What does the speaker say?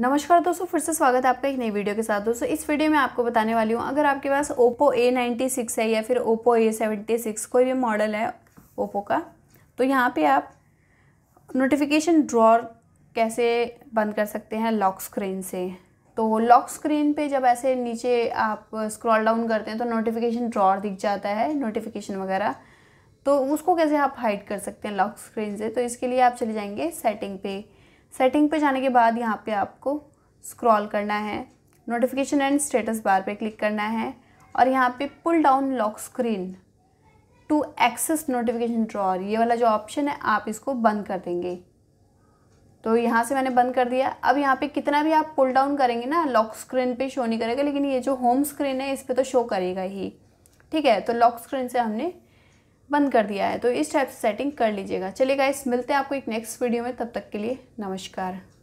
नमस्कार दोस्तों फिर से स्वागत है आपका एक नई वीडियो के साथ दोस्तों इस वीडियो में आपको बताने वाली हूँ अगर आपके पास ओप्पो ए सिक्स है या फिर ओप्पो ए सेवेंटी सिक्स कोई भी मॉडल है ओप्पो का तो यहाँ पे आप नोटिफिकेशन ड्रॉर कैसे बंद कर सकते हैं लॉक स्क्रीन से तो लॉक स्क्रीन पे जब ऐसे नीचे आप स्क्रॉल डाउन करते हैं तो नोटिफिकेशन ड्रॉर दिख जाता है नोटिफिकेशन वगैरह तो उसको कैसे आप हाइड कर सकते हैं लॉक स्क्रीन से तो इसके लिए आप चले जाएंगे सेटिंग पे सेटिंग पे जाने के बाद यहाँ पे आपको स्क्रॉल करना है नोटिफिकेशन एंड स्टेटस बार पे क्लिक करना है और यहाँ पे pull down lock screen to access notification drawer ये वाला जो ऑप्शन है आप इसको बंद कर देंगे तो यहाँ से मैंने बंद कर दिया अब यहाँ पे कितना भी आप पुल डाउन करेंगे ना लॉक स्क्रीन पे शो नहीं करेगा लेकिन ये जो होम स्क्रीन है इस पर तो शो करेगा ही ठीक है तो लॉक स्क्रीन से हमने बंद कर दिया है तो इस टाइप से सेटिंग कर लीजिएगा चलिए इस मिलते हैं आपको एक नेक्स्ट वीडियो में तब तक के लिए नमस्कार